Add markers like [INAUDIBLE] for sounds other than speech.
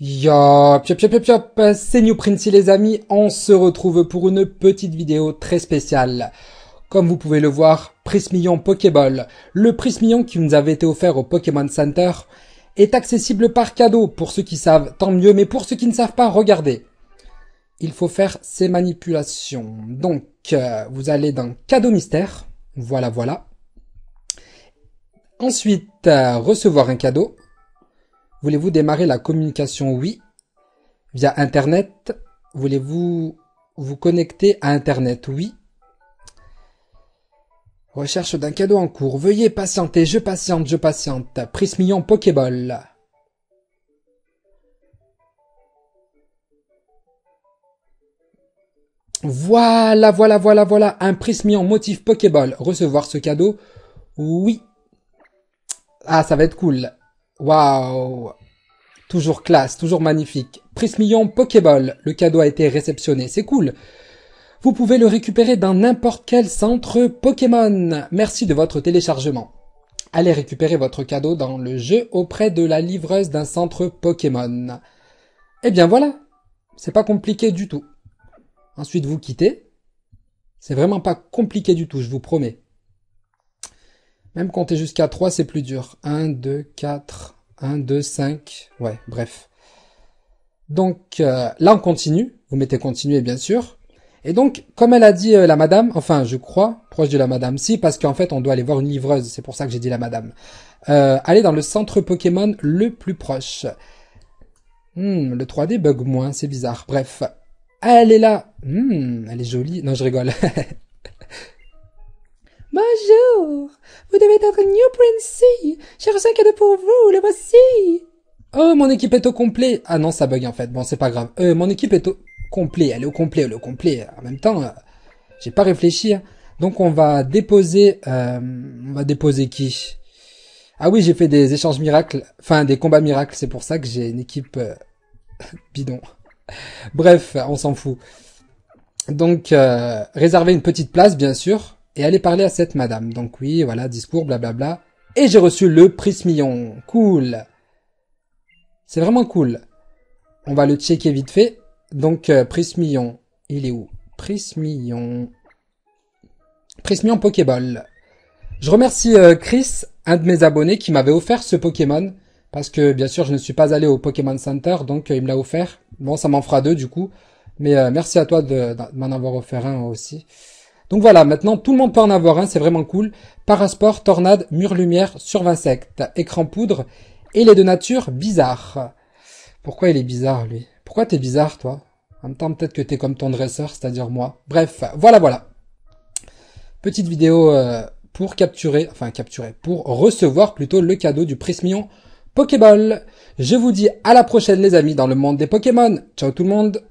Yo, piop, euh, c'est New Princey les amis, on se retrouve pour une petite vidéo très spéciale. Comme vous pouvez le voir, Prismillon Pokéball, le Prismillon qui nous avait été offert au Pokémon Center, est accessible par cadeau, pour ceux qui savent, tant mieux, mais pour ceux qui ne savent pas, regardez. Il faut faire ces manipulations. Donc, euh, vous allez dans Cadeau Mystère, voilà, voilà. Ensuite, euh, recevoir un cadeau, Voulez-vous démarrer la communication Oui. Via Internet Voulez-vous vous connecter à Internet Oui. Recherche d'un cadeau en cours. Veuillez patienter. Je patiente, je patiente. Prismillon Pokéball. Voilà, voilà, voilà, voilà. Un prismillon motif Pokéball. Recevoir ce cadeau Oui. Ah, ça va être cool. Waouh Toujours classe, toujours magnifique. Prismillon Pokéball, le cadeau a été réceptionné, c'est cool. Vous pouvez le récupérer dans n'importe quel centre Pokémon. Merci de votre téléchargement. Allez récupérer votre cadeau dans le jeu auprès de la livreuse d'un centre Pokémon. Eh bien voilà, c'est pas compliqué du tout. Ensuite vous quittez. C'est vraiment pas compliqué du tout, je vous promets. Même compter jusqu'à 3, c'est plus dur. 1, 2, 4, 1, 2, 5, ouais, bref. Donc euh, là, on continue. Vous mettez continuer, bien sûr. Et donc, comme elle a dit euh, la madame, enfin, je crois, proche de la madame, si, parce qu'en fait, on doit aller voir une livreuse, c'est pour ça que j'ai dit la madame. Euh, allez dans le centre Pokémon le plus proche. Hmm, le 3D bug moins, c'est bizarre. Bref, elle est là. Hmm, elle est jolie. Non, je rigole. [LAUGHS] bonjour vous devez être new princey j'ai reçu un cadeau pour vous le voici oh mon équipe est au complet ah non ça bug en fait bon c'est pas grave euh, mon équipe est au complet elle est au complet elle est au complet en même temps euh, j'ai pas réfléchi hein. donc on va déposer euh, on va déposer qui ah oui j'ai fait des échanges miracles enfin des combats miracles c'est pour ça que j'ai une équipe euh, [LAUGHS] bidon bref on s'en fout donc, euh, réserver une petite place, bien sûr et aller parler à cette madame. Donc oui, voilà, discours, blablabla. Et j'ai reçu le Prismillon. Cool. C'est vraiment cool. On va le checker vite fait. Donc euh, Prismillon, il est où Prismillon. Prismillon Pokéball. Je remercie euh, Chris, un de mes abonnés, qui m'avait offert ce Pokémon. Parce que bien sûr, je ne suis pas allé au Pokémon Center, donc euh, il me l'a offert. Bon, ça m'en fera deux du coup. Mais merci à toi de m'en avoir offert un aussi. Donc voilà, maintenant tout le monde peut en avoir un, c'est vraiment cool. Parasport, tornade, mur lumière, survinsecte, écran poudre, et il est de nature bizarre. Pourquoi il est bizarre lui Pourquoi t'es bizarre toi En même temps peut-être que t'es comme ton dresseur, c'est-à-dire moi. Bref, voilà voilà. Petite vidéo euh, pour capturer, enfin capturer, pour recevoir plutôt le cadeau du Prismion Pokéball. Je vous dis à la prochaine les amis dans le monde des Pokémon. Ciao tout le monde